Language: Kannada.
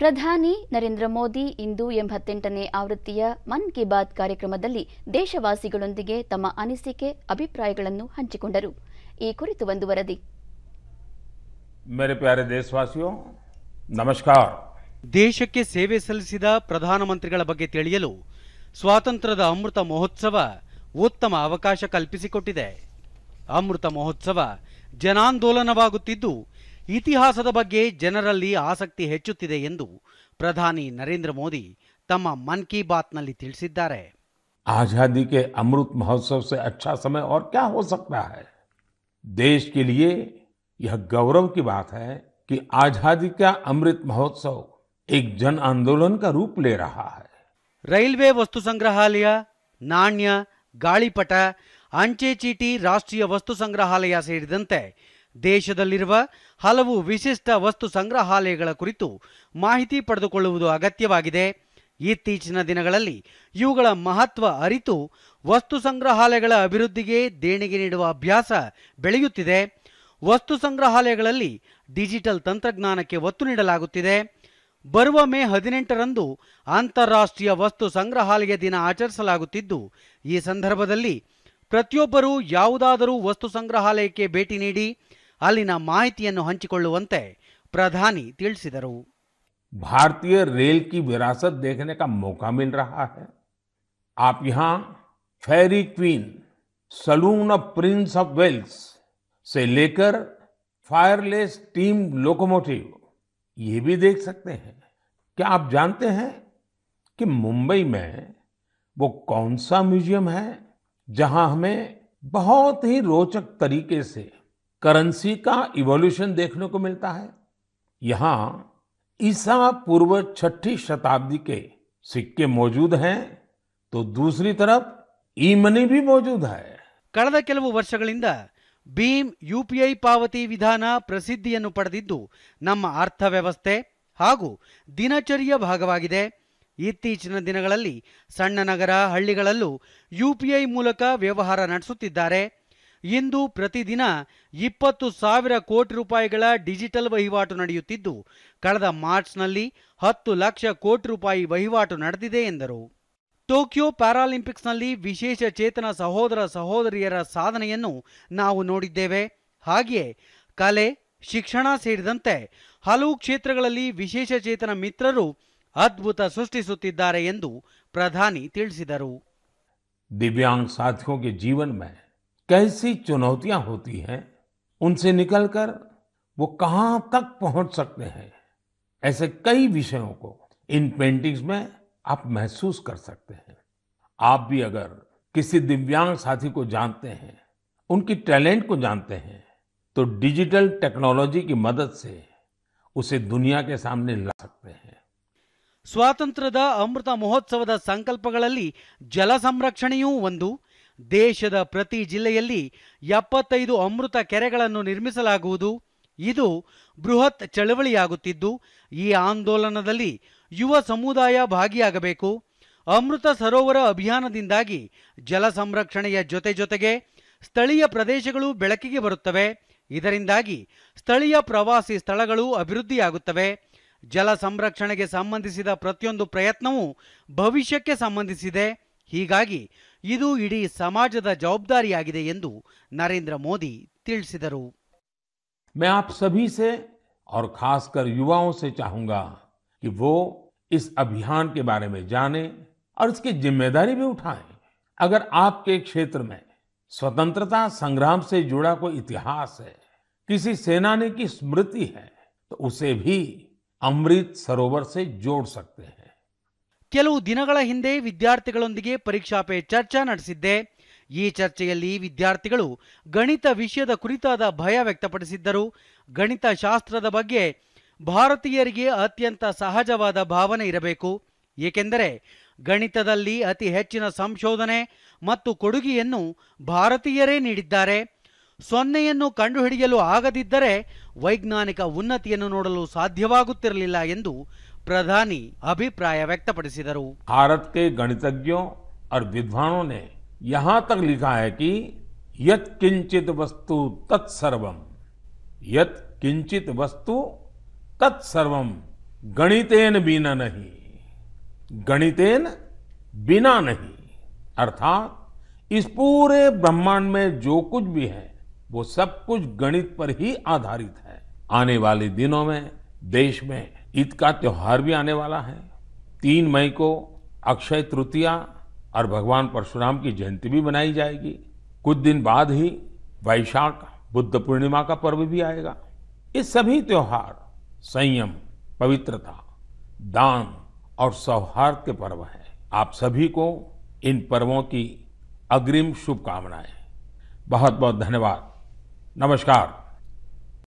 ಪ್ರಧಾನಿ ನರೇಂದ್ರ ಮೋದಿ ಇಂದು ಎಂಬತ್ತೆಂಟನೇ ಆವೃತ್ತಿಯ ಮನ್ ಕಿ ಬಾತ್ ಕಾರ್ಯಕ್ರಮದಲ್ಲಿ ದೇಶವಾಸಿಗಳೊಂದಿಗೆ ತಮ್ಮ ಅನಿಸಿಕೆ ಅಭಿಪ್ರಾಯಗಳನ್ನು ಹಂಚಿಕೊಂಡರು ಈ ಕುರಿತು ಒಂದು ವರದಿ ನಮಸ್ಕಾರ ದೇಶಕ್ಕೆ ಸೇವೆ ಸಲ್ಲಿಸಿದ ಪ್ರಧಾನಮಂತ್ರಿಗಳ ಬಗ್ಗೆ ತಿಳಿಯಲು ಸ್ವಾತಂತ್ರ್ಯದ ಅಮೃತ ಮಹೋತ್ಸವ ಉತ್ತಮ ಅವಕಾಶ ಕಲ್ಪಿಸಿಕೊಟ್ಟಿದೆ ಅಮೃತ ಮಹೋತ್ಸವ ಜನಾಂದೋಲನವಾಗುತ್ತಿದ್ದು इतिहास बेहे जनर आसक्ति हे प्रधान नरेंद्र मोदी तम मन की बात आजादी के अमृत महोत्सव से अच्छा समय और क्या हो सकता है देश के लिए यह गौरव की बात है कि आजादी का अमृत महोत्सव एक जन आंदोलन का रूप ले रहा है रेलवे वस्तु संग्रहालय नाण्य गाड़ीपट अंचे चीटी राष्ट्रीय वस्तु संग्रहालय सेरदेश ದೇಶದಲ್ಲಿರುವ ಹಲವು ವಿಶಿಷ್ಟ ವಸ್ತು ಸಂಗ್ರಹಾಲಯಗಳ ಕುರಿತು ಮಾಹಿತಿ ಪಡೆದುಕೊಳ್ಳುವುದು ಅಗತ್ಯವಾಗಿದೆ ಇತ್ತೀಚಿನ ದಿನಗಳಲ್ಲಿ ಇವುಗಳ ಮಹತ್ವ ಅರಿತು ವಸ್ತು ಸಂಗ್ರಹಾಲಯಗಳ ಅಭಿವೃದ್ಧಿಗೆ ದೇಣಿಗೆ ನೀಡುವ ಅಭ್ಯಾಸ ಬೆಳೆಯುತ್ತಿದೆ ವಸ್ತು ಸಂಗ್ರಹಾಲಯಗಳಲ್ಲಿ ಡಿಜಿಟಲ್ ತಂತ್ರಜ್ಞಾನಕ್ಕೆ ಒತ್ತು ನೀಡಲಾಗುತ್ತಿದೆ ಬರುವ ಮೇ ಹದಿನೆಂಟರಂದು ಅಂತಾರಾಷ್ಟ್ರೀಯ ವಸ್ತು ಸಂಗ್ರಹಾಲಯ ದಿನ ಆಚರಿಸಲಾಗುತ್ತಿದ್ದು ಈ ಸಂದರ್ಭದಲ್ಲಿ ಪ್ರತಿಯೊಬ್ಬರೂ ಯಾವುದಾದರೂ ವಸ್ತು ಸಂಗ್ರಹಾಲಯಕ್ಕೆ ಭೇಟಿ ನೀಡಿ ಅಲ್ಲಿನ ಮಾಹಿತಿಯನ್ನು ಹಂಚಿಕೊಳ್ಳುವಂತೆ ಪ್ರಧಾನಿ ತಿಳಿಸಿದರು भारतीय रेल की विरासत देखने का मौका मिल रहा है आप यहाँ fairy queen saloon of prince of Wales से लेकर फायरलेस टीम लोकोमोटिव ये भी देख सकते हैं क्या आप जानते हैं कि मुंबई में वो कौन सा म्यूजियम है जहां हमें बहुत ही रोचक तरीके से करेंसी का इवोल्यूशन देखने को मिलता है यहाँ ईसा पूर्व छठी शताब्दी के ಸಿಕ್ಕೆ ಮೌಜೂದ್ ಹೈ तो दूसरी तरफ ಈ ಮನಿ भी मौजूद ಕಳೆದ ಕೆಲವು ವರ್ಷಗಳಿಂದ ಭೀಮ್ ಯುಪಿಐ ಪಾವತಿ ವಿಧಾನ ಪ್ರಸಿದ್ಧಿಯನ್ನು ಪಡೆದಿದ್ದು ನಮ್ಮ ಅರ್ಥವ್ಯವಸ್ಥೆ ಹಾಗೂ ದಿನಚರಿಯ ಭಾಗವಾಗಿದೆ ಇತ್ತೀಚಿನ ದಿನಗಳಲ್ಲಿ ಸಣ್ಣ ನಗರ ಹಳ್ಳಿಗಳಲ್ಲೂ ಯುಪಿಐ ಮೂಲಕ ವ್ಯವಹಾರ ನಡೆಸುತ್ತಿದ್ದಾರೆ ಇಂದು ಪ್ರತಿದಿನ ಇಪ್ಪತ್ತು ಸಾವಿರ ಕೋಟಿ ರೂಪಾಯಿಗಳ ಡಿಜಿಟಲ್ ವಹಿವಾಟು ನಡೆಯುತ್ತಿದ್ದು ಕಳೆದ ಮಾರ್ಚ್ನಲ್ಲಿ ಹತ್ತು ಲಕ್ಷ ಕೋಟಿ ರೂಪಾಯಿ ವಹಿವಾಟು ನಡೆದಿದೆ ಎಂದರು ಟೋಕಿಯೋ ಪ್ಯಾರಾಲಿಂಪಿಕ್ಸ್ನಲ್ಲಿ ವಿಶೇಷ ಚೇತನ ಸಹೋದರ ಸಹೋದರಿಯರ ಸಾಧನೆಯನ್ನು ನಾವು ನೋಡಿದ್ದೇವೆ ಹಾಗೆಯೇ ಕಲೆ ಶಿಕ್ಷಣ ಸೇರಿದಂತೆ ಹಲವು ಕ್ಷೇತ್ರಗಳಲ್ಲಿ ವಿಶೇಷ ಚೇತನ ಮಿತ್ರರು ಅದ್ಭುತ ಸೃಷ್ಟಿಸುತ್ತಿದ್ದಾರೆ ಎಂದು ಪ್ರಧಾನಿ ತಿಳಿಸಿದರು ದಿವ್ಯಾಂಗ್ ಜೀವನ ಮೇಲೆ कैसी चुनौतियां होती हैं उनसे निकलकर वो कहाँ तक पहुंच सकते हैं ऐसे कई विषयों को इन पेंटिंग्स में आप महसूस कर सकते हैं आप भी अगर किसी दिव्यांग साथी को जानते हैं उनकी टैलेंट को जानते हैं तो डिजिटल टेक्नोलॉजी की मदद से उसे दुनिया के सामने ला सकते हैं ಸ್ವಾತಂತ್ರ್ಯದ ಅಮೃತ ಮಹೋತ್ಸವದ ಸಂಕಲ್ಪಗಳಲ್ಲಿ ಜಲ ಸಂರಕ್ಷಣೆಯೂ ಒಂದು ದೇಶದ ಪ್ರತಿ ಜಿಲ್ಲೆಯಲ್ಲಿ ಎಪ್ಪತ್ತೈದು ಅಮೃತ ಕೆರೆಗಳನ್ನು ನಿರ್ಮಿಸಲಾಗುವುದು ಇದು ಬೃಹತ್ ಚಳವಳಿಯಾಗುತ್ತಿದ್ದು ಈ ಆಂದೋಲನದಲ್ಲಿ ಯುವ ಸಮುದಾಯ ಭಾಗಿಯಾಗಬೇಕು ಅಮೃತ ಸರೋವರ ಅಭಿಯಾನದಿಂದಾಗಿ ಜಲ ಸಂರಕ್ಷಣೆಯ ಜೊತೆ ಜೊತೆಗೆ ಸ್ಥಳೀಯ ಪ್ರದೇಶಗಳು ಬೆಳಕಿಗೆ ಬರುತ್ತವೆ ಇದರಿಂದಾಗಿ ಸ್ಥಳೀಯ ಪ್ರವಾಸಿ ಸ್ಥಳಗಳು ಅಭಿವೃದ್ಧಿಯಾಗುತ್ತವೆ ಜಲ ಸಂರಕ್ಷಣೆಗೆ ಸಂಬಂಧಿಸಿದ ಪ್ರತಿಯೊಂದು ಪ್ರಯತ್ನವೂ ಭವಿಷ್ಯಕ್ಕೆ ಸಂಬಂಧಿಸಿದೆ ಹೀಗಾಗಿ ಇದು ಇಡೀ ಸಮಾಜದ ಜವಾಬ್ದಾರಿಯಾಗಿದೆ ಎಂದು ನರೇಂದ್ರ ಮೋದಿ ತಿಳಿಸಿದರು मैं आप सभी से और खासकर युवाओं से चाहूंगा कि वो इस अभियान के बारे में जाने और इसकी जिम्मेदारी भी उठाएं अगर आपके क्षेत्र में स्वतंत्रता संग्राम से जुड़ा कोई इतिहास है किसी सेनानी की स्मृति है तो उसे भी अमृत सरोवर से जोड़ सकते हैं ಕೆಲವು ದಿನಗಳ ಹಿಂದೆ ವಿದ್ಯಾರ್ಥಿಗಳೊಂದಿಗೆ ಪರೀಕ್ಷಾ ಪೇ ಚರ್ಚಾ ನಡೆಸಿದ್ದೆ ಈ ಚರ್ಚೆಯಲ್ಲಿ ವಿದ್ಯಾರ್ಥಿಗಳು ಗಣಿತ ವಿಷಯದ ಕುರಿತಾದ ಭಯ ವ್ಯಕ್ತಪಡಿಸಿದ್ದರು ಗಣಿತ ಶಾಸ್ತ್ರದ ಬಗ್ಗೆ ಭಾರತೀಯರಿಗೆ ಅತ್ಯಂತ ಸಹಜವಾದ ಭಾವನೆ ಇರಬೇಕು ಏಕೆಂದರೆ ಗಣಿತದಲ್ಲಿ ಅತಿ ಹೆಚ್ಚಿನ ಸಂಶೋಧನೆ ಮತ್ತು ಕೊಡುಗೆಯನ್ನು ಭಾರತೀಯರೇ ನೀಡಿದ್ದಾರೆ ಸೊನ್ನೆಯನ್ನು ಕಂಡುಹಿಡಿಯಲು ಆಗದಿದ್ದರೆ ವೈಜ್ಞಾನಿಕ ಉನ್ನತಿಯನ್ನು ನೋಡಲು ಸಾಧ್ಯವಾಗುತ್ತಿರಲಿಲ್ಲ ಎಂದು प्रधानी अभिप्राय ವ್ಯಕ್ತಪಡಿಸಿದರು भारत के गणितज्ञों और विद्वानों ने यहां तक लिखा है कि यत किंचित वस्तु तत्सर्वम यत किंचित वस्तु तत्सर्वम गणितेन बिना नहीं गणितेन बिना नहीं अर्थात इस पूरे ब्रह्मांड में जो कुछ भी है वो सब कुछ गणित पर ही आधारित है आने वाले दिनों में देश में ईद का त्यौहार भी आने वाला है तीन मई को अक्षय तृतीया और भगवान परशुराम की जयंती भी मनाई जाएगी कुछ दिन बाद ही वैशाख बुद्ध पूर्णिमा का पर्व भी आएगा ये सभी त्यौहार संयम पवित्रता दान और सौहार्द के पर्व हैं आप सभी को इन पर्वों की अग्रिम शुभकामनाएं बहुत बहुत धन्यवाद नमस्कार